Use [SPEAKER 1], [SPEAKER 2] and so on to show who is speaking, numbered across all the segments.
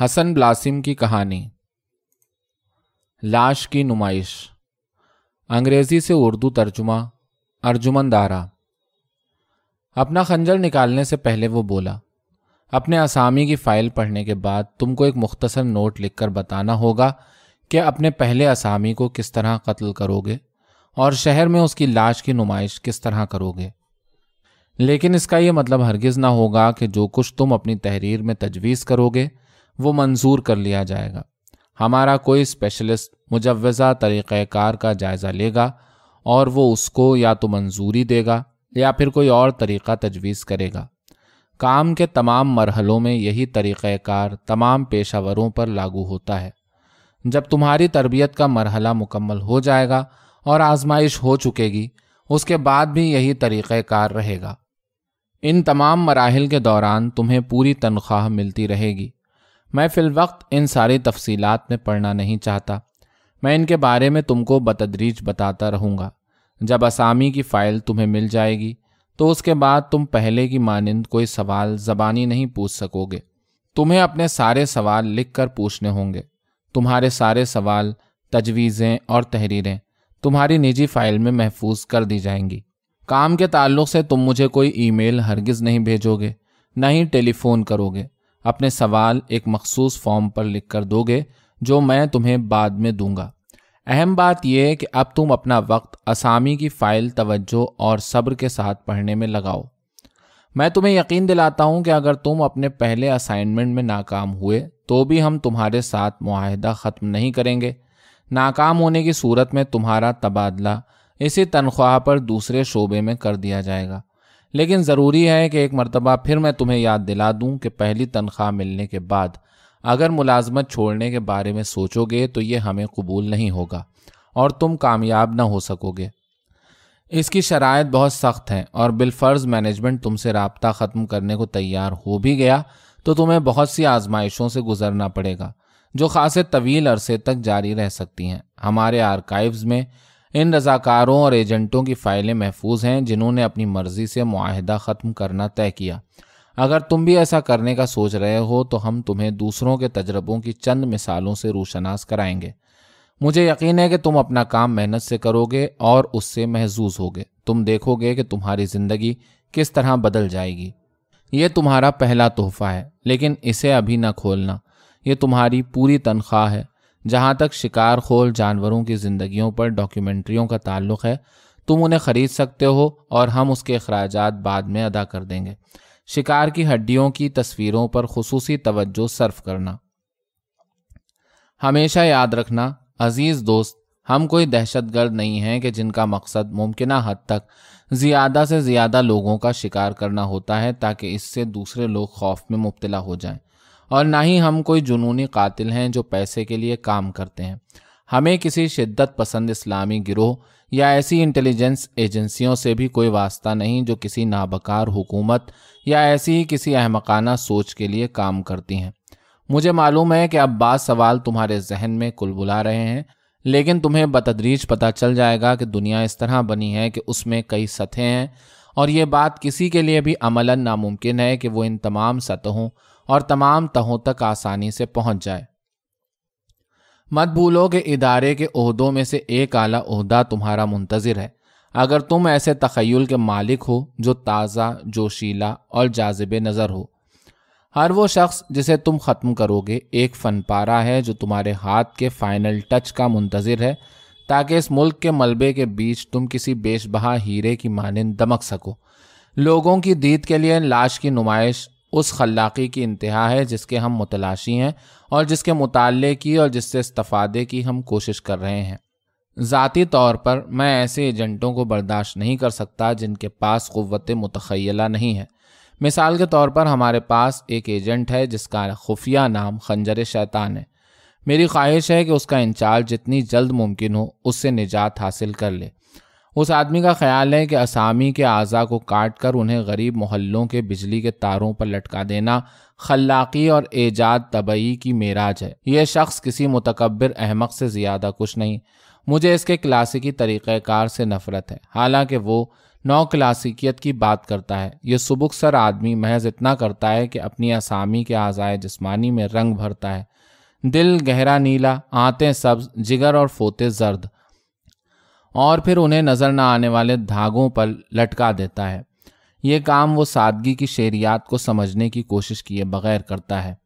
[SPEAKER 1] हसन ब्लासिम की कहानी लाश की नुमाइश अंग्रेज़ी से उर्दू तर्जुमा अर्जुमन दारा अपना खंजर निकालने से पहले वो बोला अपने असामी की फ़ाइल पढ़ने के बाद तुमको एक मुख्तसर नोट लिखकर बताना होगा कि अपने पहले असामी को किस तरह कत्ल करोगे और शहर में उसकी लाश की नुमाइश किस तरह करोगे लेकिन इसका यह मतलब हरगिज़ ना होगा कि जो कुछ तुम अपनी तहरीर में तजवीज़ करोगे वो मंजूर कर लिया जाएगा हमारा कोई स्पेशलिस्ट मुजवज़ा तरीक़ार का जायज़ा लेगा और वो उसको या तो मंजूरी देगा या फिर कोई और तरीक़ा तजवीज़ करेगा काम के तमाम मरहलों में यही तरीक़ार तमाम पेशावरों पर लागू होता है जब तुम्हारी तरबियत का मरहला मुकम्मल हो जाएगा और आजमाइश हो चुकेगी उसके बाद भी यही तरीक़ार रहेगा इन तमाम मराहल के दौरान तुम्हें पूरी तनख्वाह मिलती रहेगी मैं फ़िलवक्त इन सारी तफसीलात में पढ़ना नहीं चाहता मैं इनके बारे में तुमको बतदरीज बताता रहूँगा जब असामी की फ़ाइल तुम्हें मिल जाएगी तो उसके बाद तुम पहले की मानंद कोई सवाल जबानी नहीं पूछ सकोगे तुम्हें अपने सारे सवाल लिख कर पूछने होंगे तुम्हारे सारे सवाल तजवीज़ें और तहरीरें तुम्हारी निजी फ़ाइल में महफूज कर दी जाएंगी काम के ताल्लुक से तुम मुझे कोई ई मेल हरगिज़ नहीं भेजोगे ना ही टेलीफोन करोगे अपने सवाल एक मखसूस फॉर्म पर लिख कर दोगे जो मैं तुम्हें बाद में दूंगा अहम बात यह है कि अब तुम अपना वक्त असामी की फ़ाइल तवज्जो और सब्र के साथ पढ़ने में लगाओ मैं तुम्हें यकीन दिलाता हूँ कि अगर तुम अपने पहले असाइनमेंट में नाकाम हुए तो भी हम तुम्हारे साथ माहिदा ख़त्म नहीं करेंगे नाकाम होने की सूरत में तुम्हारा तबादला इसी तनख्वाह पर दूसरे शोबे में कर दिया जाएगा लेकिन ज़रूरी है कि एक मरतबा फिर मैं तुम्हें याद दिला दूं कि पहली तनख्वाह मिलने के बाद अगर मुलाजमत छोड़ने के बारे में सोचोगे तो ये हमें कबूल नहीं होगा और तुम कामयाब ना हो सकोगे इसकी शराय बहुत सख्त हैं और बिलफर्ज मैनेजमेंट तुमसे रबता ख़त्म करने को तैयार हो भी गया तो तुम्हें बहुत सी आजमाइशों से गुजरना पड़ेगा जो खासे तवील अरसे तक जारी रह सकती हैं हमारे आर्काइव्स में इन रजाकारों और एजेंटों की फ़ाइलें महफूज हैं जिन्होंने अपनी मर्ज़ी से माहदा ख़त्म करना तय किया अगर तुम भी ऐसा करने का सोच रहे हो तो हम तुम्हें दूसरों के तजर्बों की चंद मिसालों से रोशनास कराएंगे मुझे यकीन है कि तुम अपना काम मेहनत से करोगे और उससे महजूज होगे तुम देखोगे कि तुम्हारी ज़िंदगी किस तरह बदल जाएगी ये तुम्हारा पहला तोहफा है लेकिन इसे अभी ना खोलना ये तुम्हारी पूरी तनख्वाह है जहाँ तक शिकार खोल जानवरों की ज़िंदगियों पर डॉक्यूमेंट्रियों का ताल्लुक़ है तुम उन्हें ख़रीद सकते हो और हम उसके अखराज बाद में अदा कर देंगे शिकार की हड्डियों की तस्वीरों पर खसूस तवज्जो सर्फ करना हमेशा याद रखना अज़ीज़ दोस्त हम कोई दहशत गर्द नहीं है कि जिनका मकसद मुमकिन हद तक ज़्यादा से ज़्यादा लोगों का शिकार करना होता है ताकि इससे दूसरे लोग खौफ में मुबतला हो जाए और ना ही हम कोई जुनूनी कातिल हैं जो पैसे के लिए काम करते हैं हमें किसी शिद्दत पसंद इस्लामी गिरोह या ऐसी इंटेलिजेंस एजेंसियों से भी कोई वास्ता नहीं जो किसी नाबकार हुकूमत या ऐसी ही किसी अहमकाना सोच के लिए काम करती हैं मुझे मालूम है कि अब बाद सवाल तुम्हारे जहन में कुलबुला रहे हैं लेकिन तुम्हें बतदरीज पता चल जाएगा कि दुनिया इस तरह बनी है कि उसमें कई सतहें हैं और ये बात किसी के लिए भी अमला नामुमकिन है कि वो इन तमाम सतहों और तमाम तहों तक आसानी से पहुंच जाए मत भूलो कि इदारे के अहदों में से एक आला अहदा तुम्हारा मुंतज़र है अगर तुम ऐसे तखयल के मालिक हो जो ताज़ा जोशीला और जाजिब नज़र हो हर वो शख्स जिसे तुम ख़त्म करोगे एक फ़न पारा है जो तुम्हारे हाथ के फाइनल टच का मुंतज़र है ताकि इस मुल्क के मलबे के बीच तुम किसी बेशबहा हीरे की मानंद दमक सको लोगों की दीद के लिए लाश की नुमाइश उस खलाकी की इंतहा है जिसके हम मुतलाशी हैं और जिसके मुताले की और जिससे इस्तफ़ादे की हम कोशिश कर रहे हैं ज़ाती तौर पर मैं ऐसे एजेंटों को बर्दाश्त नहीं कर सकता जिनके पास क़वत मतखैला नहीं है मिसाल के तौर पर हमारे पास एक एजेंट है जिसका खुफिया नाम खंजर शैतान है मेरी ख्वाहिश है कि उसका इंचार्ज जितनी जल्द मुमकिन हो उससे निजात हासिल कर ले उस आदमी का ख्याल है कि असामी के अज़ा को काट कर उन्हें गरीब मोहल्लों के बिजली के तारों पर लटका देना खलाक़ी और एजाद तबई की मेराज है यह शख्स किसी मतकबर अहमक से ज़्यादा कुछ नहीं मुझे इसके क्लासिकी तरीक़ार से नफ़रत है हालांकि वो नौ क्लासिकियत की बात करता है यह सुबुक सर आदमी महज इतना करता है कि अपनी असामी के आज़ाए जिसमानी में रंग भरता है दिल गहरा नीला आते सब्ज जिगर और फोते जर्द और फिर उन्हें नज़र न आने वाले धागों पर लटका देता है ये काम वो सादगी की शेरियात को समझने की कोशिश किए बगैर करता है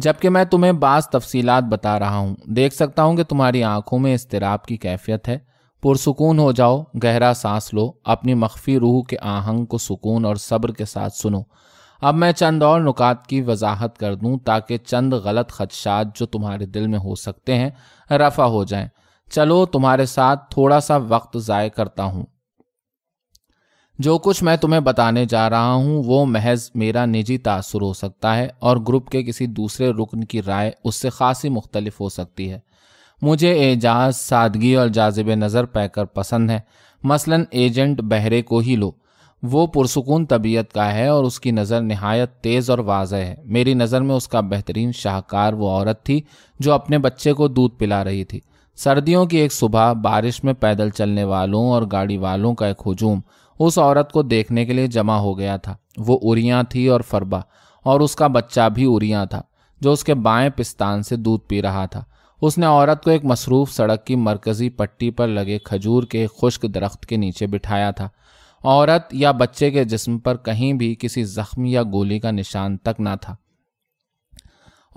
[SPEAKER 1] जबकि मैं तुम्हें बाज़ तफसीलात बता रहा हूँ देख सकता हूँ कि तुम्हारी आंखों में इसतराब की कैफियत है पुरसकून हो जाओ गहरा सांस लो अपनी मख्फी रूह के आहंग को सुकून और सब्र के साथ सुनो अब मैं चंद और नुकात की वजाहत कर दूं ताकि चंद गलत खदशात जो तुम्हारे दिल में हो सकते हैं रफ़ा हो जाएं चलो तुम्हारे साथ थोड़ा सा वक्त ज़ाय करता हूँ जो कुछ मैं तुम्हें बताने जा रहा हूँ वो महज मेरा निजी तासर हो सकता है और ग्रुप के किसी दूसरे रुकन की राय उससे खासी मुख्तलिफ हो सकती है मुझे एजाज सादगी और जाजिब नज़र पैकर पसंद है मसलन एजेंट बहरे को ही लो वो पुरसकून तबीयत का है और उसकी नज़र नहायत तेज़ और वाज है मेरी नज़र में उसका बेहतरीन शाहकार वो औरत थी जो अपने बच्चे को दूध पिला रही थी सर्दियों की एक सुबह बारिश में पैदल चलने वालों और गाड़ी वालों का एक हजूम उस औरत को देखने के लिए जमा हो गया था वो उरिया थी और फरबा और उसका बच्चा भी उरिया था जो उसके बाएं पिस्तान से दूध पी रहा था उसने औरत को एक मसरूफ़ सड़क की मरकज़ी पट्टी पर लगे खजूर के खुश्क दरख्त के नीचे बिठाया था औरत या बच्चे के जिस्म पर कहीं भी किसी ज़ख्म या गोली का निशान तक ना था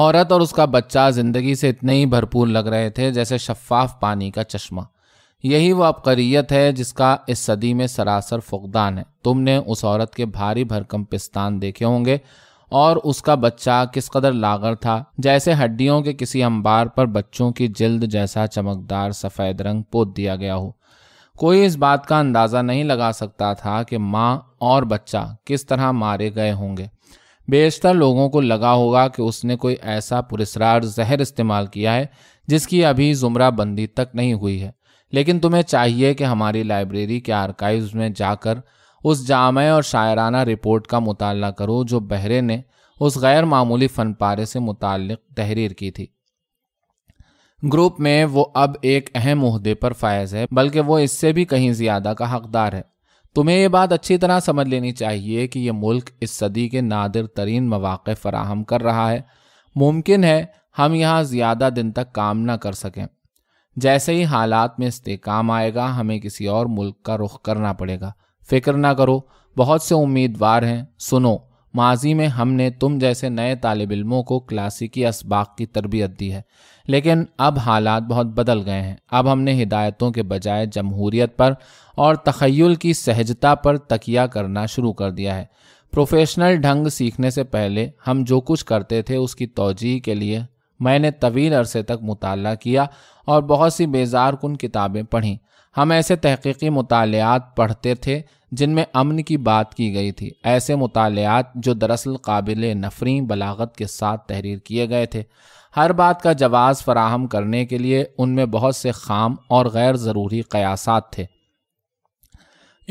[SPEAKER 1] औरत और उसका बच्चा ज़िंदगी से इतने ही भरपूर लग रहे थे जैसे शफाफ पानी का चश्मा यही वो अबकरियत है जिसका इस सदी में सरासर फुकदान है तुमने उस औरत के भारी भरकम पिस्तान देखे होंगे और उसका बच्चा किस कदर लागर था जैसे हड्डियों के किसी अंबार पर बच्चों की जिल्द जैसा चमकदार सफ़ेद रंग पोत दिया गया हो कोई इस बात का अंदाज़ा नहीं लगा सकता था कि माँ और बच्चा किस तरह मारे गए होंगे बेशतर लोगों को लगा होगा कि उसने कोई ऐसा पुरस्ार जहर इस्तेमाल किया है जिसकी अभी जुमराबंदी तक नहीं हुई है लेकिन तुम्हें चाहिए कि हमारी लाइब्रेरी के आर्काइव्स में जाकर उस जाम और शायराना रिपोर्ट का मुताल करो जो बहरे ने उस गैर मामूली फन पारे से मुतल तहरीर की थी ग्रुप में वो अब एक अहम अहदे पर फायज है बल्कि वो इससे भी कहीं ज़्यादा का हकदार है तुम्हें ये बात अच्छी तरह समझ लेनी चाहिए कि यह मुल्क इस सदी के नादिर तरीन मौाक़ फ़राहम कर रहा है मुमकिन है हम यहाँ ज़्यादा दिन तक काम ना कर सकें जैसे ही हालात में इस्तेकाम आएगा हमें किसी और मुल्क का रुख करना पड़ेगा फ़िक्र ना करो बहुत से उम्मीदवार हैं सुनो माजी में हमने तुम जैसे नए तालब इलमों को क्लासिकी इसबाक की तरबियत दी है लेकिन अब हालात बहुत बदल गए हैं अब हमने हिदायतों के बजाय जमहूरियत पर और तखयल की सहजता पर तकिया करना शुरू कर दिया है प्रोफेशनल ढंग सीखने से पहले हम जो कुछ करते थे उसकी तोजीह के लिए मैंने तवील अरसे तक मुताल किया और बहुत सी बेजार कन किताबें पढ़ीं हम ऐसे तहकीकी मुतालियात पढ़ते थे जिनमें अमन की बात की गई थी ऐसे मुतालयात जो दरअसल काबिल नफरी बलागत के साथ तहरीर किए गए थे हर बात का जवाब फराहम करने के लिए उनमें बहुत से खाम और गैर ज़रूरी कयासात थे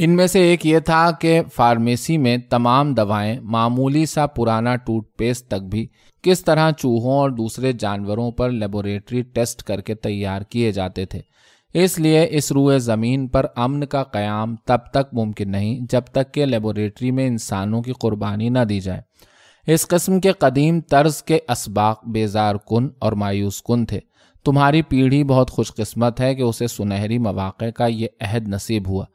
[SPEAKER 1] इनमें से एक ये था कि फार्मेसी में तमाम दवाएं मामूली सा पुराना टूथपेस्ट तक भी किस तरह चूहों और दूसरे जानवरों पर लेबोरेटरी टेस्ट करके तैयार किए जाते थे इसलिए इस रूए ज़मीन पर अमन का क़याम तब तक मुमकिन नहीं जब तक कि लेबोरेटरी में इंसानों की कुर्बानी न दी जाए इस कस्म के कदीम तर्ज के इसबाक बेजार कन और मायूस कन थे तुम्हारी पीढ़ी बहुत खुशकस्मत है कि उसे सुनहरी मौाक़े का ये अहद नसीब हुआ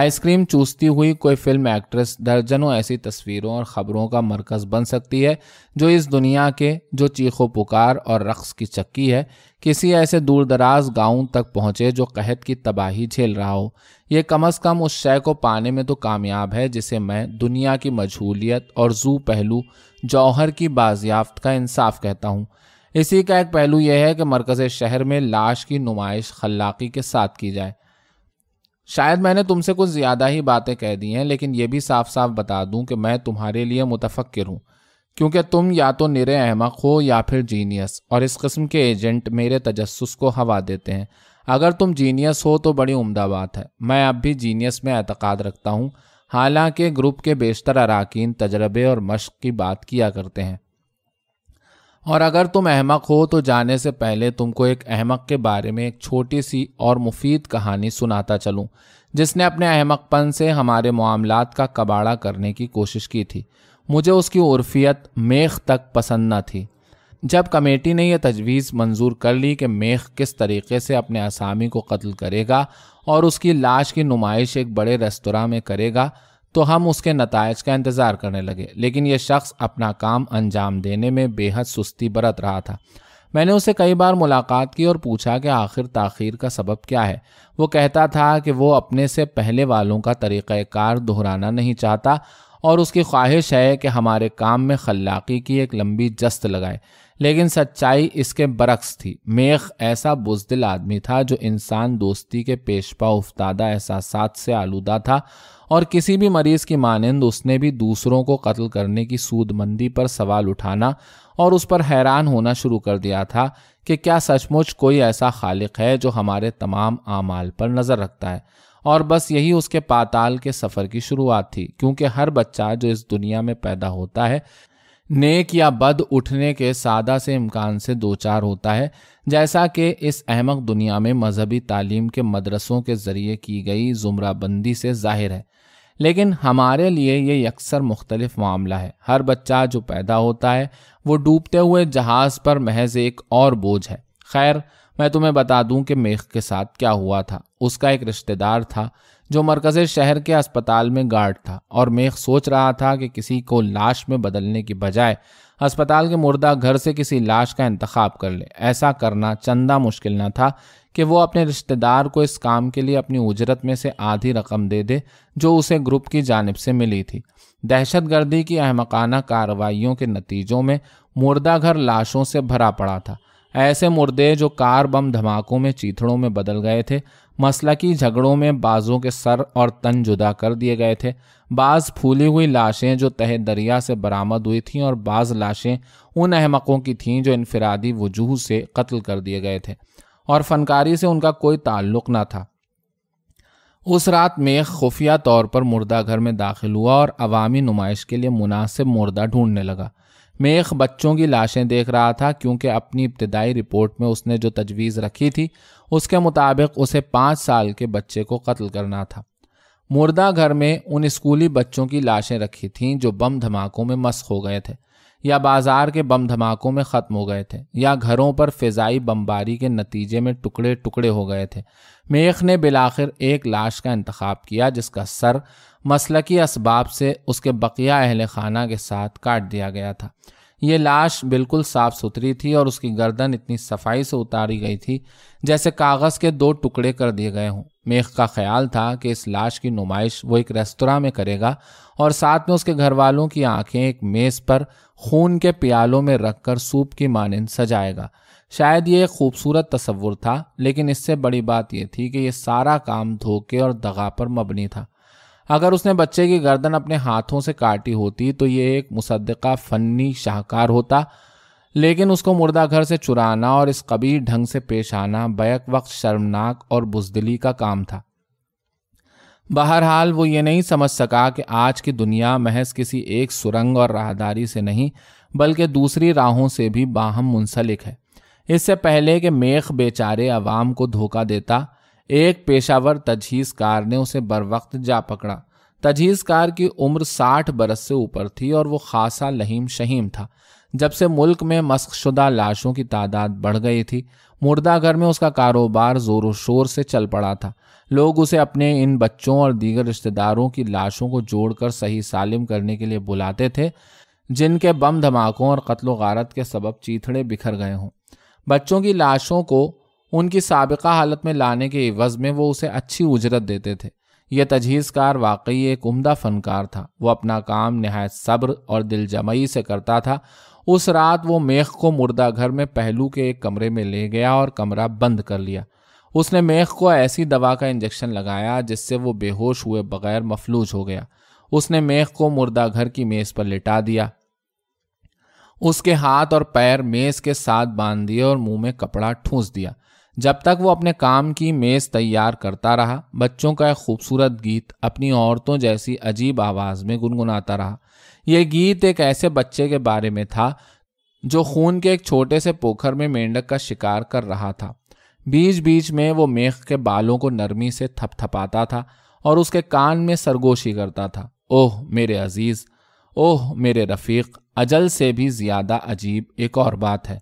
[SPEAKER 1] आइसक्रीम चूसती हुई कोई फिल्म एक्ट्रेस दर्जनों ऐसी तस्वीरों और ख़बरों का मरकज़ बन सकती है जो इस दुनिया के जो चीखो पुकार और रक़्स की चक्की है किसी ऐसे दूरदराज गाँव तक पहुँचे जो कहत की तबाही झेल रहा हो ये कम अज़ कम उस शय को पाने में तो कामयाब है जिसे मैं दुनिया की मशहूलियत और जू पहलू जौहर की बाजियाफ्त का इंसाफ कहता हूँ इसी का एक पहलू यह है कि मरकज़ शहर में लाश की नुमाइश खल्लाकी के साथ की जाए शायद मैंने तुमसे कुछ ज़्यादा ही बातें कह दी हैं लेकिन ये भी साफ साफ बता दूं कि मैं तुम्हारे लिए मुतफ़क्र हूँ क्योंकि तुम या तो निरे अहमक हो या फिर जीनियस और इस कस्म के एजेंट मेरे तजस्स को हवा देते हैं अगर तुम जीनियस हो तो बड़ी उम्दा बात है मैं अब भी जीनियस में एतक़ाद रखता हूँ हालांकि ग्रुप के बेशतर अरकान तजर्बे और मश्क की बात किया करते हैं और अगर तुम अहमक हो तो जाने से पहले तुमको एक अहमक के बारे में एक छोटी सी और मुफीद कहानी सुनाता चलूँ जिसने अपने अहमकपन से हमारे मामलात का कबाड़ा करने की कोशिश की थी मुझे उसकी उर्फियत मेख तक पसंद न थी जब कमेटी ने यह तजवीज़ मंजूर कर ली कि मेख किस तरीके से अपने असामी को कत्ल करेगा और उसकी लाश की नुमाइश एक बड़े रेस्तरा में करेगा तो हम उसके नतज का इंतज़ार करने लगे लेकिन यह शख्स अपना काम अंजाम देने में बेहद सुस्ती बरत रहा था मैंने उसे कई बार मुलाकात की और पूछा कि आखिर ताखिर का सबब क्या है वो कहता था कि वो अपने से पहले वालों का तरीक़ार दोहराना नहीं चाहता और उसकी ख्वाहिश है कि हमारे काम में खल्लाकी की एक लंबी जस्त लगाए लेकिन सच्चाई इसके बरक्स थी मेख ऐसा बुजदिल आदमी था जो इंसान दोस्ती के पेशपा उफ्तादा एहसास से आलूदा था और किसी भी मरीज की मानंद उसने भी दूसरों को कत्ल करने की सूदमंदी पर सवाल उठाना और उस पर हैरान होना शुरू कर दिया था कि क्या सचमुच कोई ऐसा खालिक है जो हमारे तमाम आमाल पर नज़र रखता है और बस यही उसके पाताल के सफ़र की शुरुआत थी क्योंकि हर बच्चा जो इस दुनिया में पैदा होता है नेक या बद उठने के सादा से इम्कान से दो चार होता है जैसा कि इस अहमक दुनिया में मजहबी तालीम के मदरसों के ज़रिए की गई जुमराबंदी से जाहिर है लेकिन हमारे लिए ये अक्सर मुख्तलिफ मामला है हर बच्चा जो पैदा होता है वो डूबते हुए जहाज़ पर महज एक और बोझ है खैर मैं तुम्हें बता दूं कि मेघ के साथ क्या हुआ था उसका एक रिश्तेदार था जो मरकज़ शहर के अस्पताल में गार्ड था और मेघ सोच रहा था कि किसी को लाश में बदलने की बजाय अस्पताल के मुर्दा घर से किसी लाश का इंतखब कर ले ऐसा करना चंदा मुश्किल न था कि वो अपने रिश्तेदार को इस काम के लिए अपनी उजरत में से आधी रकम दे दे जो उसे ग्रुप की जानब से मिली थी दहशत गर्दी की अहमकाना कार्रवाइयों के नतीजों में मुर्दा घर लाशों से भरा पड़ा था ऐसे मुर्दे जो कार बम धमाकों में चीथड़ों में बदल गए थे मसलकी झगड़ों में बाजों के सर और तन जुदा कर दिए गए थे बाज फूली हुई लाशें जो तह दरिया से बरामद हुई थीं और बाज लाशें उन अहमकों की थीं जो इनफरादी वजूह से कत्ल कर दिए गए थे और फनकारी से उनका कोई ताल्लुक ना था उस रात में खुफिया तौर पर मुर्दा घर में दाखिल हुआ और अवामी नुमाइश के लिए मुनासिब मुर्दा ढूंढने लगा मेख बच्चों की लाशें देख रहा था क्योंकि अपनी इब्तदाई रिपोर्ट में उसने जो तजवीज़ रखी थी उसके मुताबिक उसे पाँच साल के बच्चे को कत्ल करना था मुर्दा घर में उन स्कूली बच्चों की लाशें रखी थीं जो बम धमाकों में मस्क हो गए थे या बाजार के बम धमाकों में ख़त्म हो गए थे या घरों पर फिजाई बमबारी के नतीजे में टुकड़े टुकड़े हो गए थे मेख ने बिलाखिर एक लाश का इंतखब किया जिसका सर मसलकी इसबाब से उसके बकिया अहल खाना के साथ काट दिया गया था ये लाश बिल्कुल साफ सुथरी थी और उसकी गर्दन इतनी सफाई से उतारी गई थी जैसे कागज़ के दो टुकड़े कर दिए गए हों मेघ का ख्याल था कि इस लाश की नुमाइश वो एक रेस्तरा में करेगा और साथ में उसके घर वालों की आंखें एक मेज़ पर खून के प्यालों में रखकर सूप की मानंद सजाएगा शायद ये एक खूबसूरत तस्वुर था लेकिन इससे बड़ी बात यह थी कि यह सारा काम धोखे और दगा पर मबनी था अगर उसने बच्चे की गर्दन अपने हाथों से काटी होती तो ये एक मुसदा फनी शाहकार होता लेकिन उसको मुर्दा घर से चुराना और इस कबीर ढंग से पेश आना बैक वक्त शर्मनाक और बुजदली का काम था बहरहाल वो ये नहीं समझ सका कि आज की दुनिया महज किसी एक सुरंग और राहदारी से नहीं बल्कि दूसरी राहों से भी बाहम मुंसलिक है इससे पहले कि मेख बेचारे आवाम को धोखा देता एक पेशावर तजहीज़कार ने उसे बर वक्त जा पकड़ा तजहीज़कार की उम्र साठ बरस से ऊपर थी और वो खासा लहीम शहीम था जब से मुल्क में मस्कशुदा लाशों की तादाद बढ़ गई थी मुर्दा घर में उसका कारोबार ज़ोर शोर से चल पड़ा था लोग उसे अपने इन बच्चों और दीगर रिश्तेदारों की लाशों को जोड़कर सही सालिम करने के लिए बुलाते थे जिनके बम धमाकों और कत्लो गारत के सबब चीथड़े बिखर गए हों बच्चों की लाशों को उनकी सबका हालत में लाने के एवज में वो उसे अच्छी उजरत देते थे यह तजहीज़कार वाकई एक उमदा फनकार था वो अपना काम नहायत सब्र और दिलजमई से करता था उस रात वो मेघ को मुर्दा घर में पहलू के एक कमरे में ले गया और कमरा बंद कर लिया उसने मेघ को ऐसी दवा का इंजेक्शन लगाया जिससे वो बेहोश हुए बगैर मफलूज हो गया उसने मेघ को मुर्दा घर की मेज़ पर लिटा दिया उसके हाथ और पैर मेज़ के साथ बांध दिए और मुंह में कपड़ा ठूंस दिया जब तक वो अपने काम की मेज तैयार करता रहा बच्चों का एक खूबसूरत गीत अपनी औरतों जैसी अजीब आवाज में गुनगुनाता रहा यह गीत एक ऐसे बच्चे के बारे में था जो खून के एक छोटे से पोखर में मेंढक का शिकार कर रहा था बीच बीच में वो मेघ के बालों को नरमी से थपथपाता था और उसके कान में सरगोशी करता था ओह मेरे अजीज ओह मेरे रफ़ीक अजल से भी ज़्यादा अजीब एक और बात है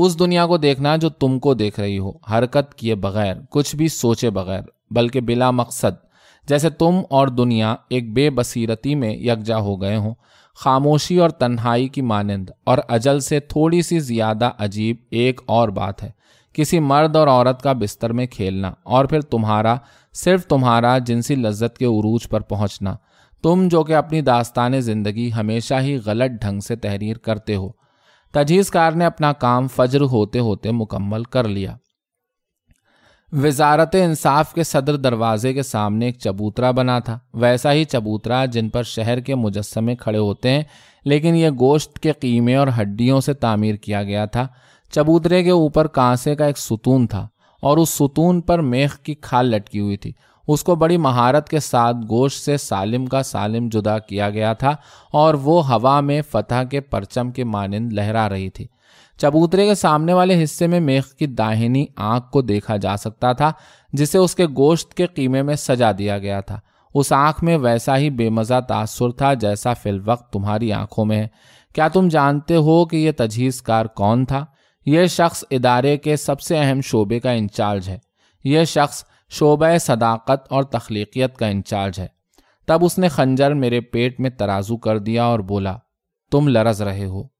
[SPEAKER 1] उस दुनिया को देखना जो तुमको देख रही हो हरकत किए बगैर कुछ भी सोचे बगैर बल्कि बिला मकसद जैसे तुम और दुनिया एक बेबसीरती में यकजा हो गए हों खामोशी और तन्हाई की मानंद और अजल से थोड़ी सी ज़्यादा अजीब एक और बात है किसी मर्द और औरत का बिस्तर में खेलना और फिर तुम्हारा सिर्फ तुम्हारा जिनसी लज्जत के उरूज पर पहुंचना तुम जो कि अपनी दास्तान ज़िंदगी हमेशा ही गलत ढंग से तहरीर करते हो तजीजकार ने अपना काम फज्र होते होते मुकम्मल कर लिया वजारत इंसाफ के सदर दरवाजे के सामने एक चबूतरा बना था वैसा ही चबूतरा जिन पर शहर के मुजस्मे खड़े होते हैं लेकिन यह गोश्त के कीमे और हड्डियों से तामीर किया गया था चबूतरे के ऊपर कांसे का एक सुतून था और उस सुतून पर मेख की खाल लटकी हुई थी उसको बड़ी महारत के साथ गोश से सालिम का सालिम जुदा किया गया था और वो हवा में फतह के परचम के मानंद लहरा रही थी चबूतरे के सामने वाले हिस्से में मेघ की दाहिनी आंख को देखा जा सकता था जिसे उसके गोश्त के कीमे में सजा दिया गया था उस आंख में वैसा ही बेमज़ा तासुर था जैसा फिलवक्त तुम्हारी आंखों में है क्या तुम जानते हो कि यह तजहीज़कार कौन था यह शख्स इदारे के सबसे अहम शोबे का इंचार्ज है यह शख्स शोबह सदाकत और तख्लीकियत का इंचार्ज है तब उसने खंजर मेरे पेट में तराजू कर दिया और बोला तुम लरज रहे हो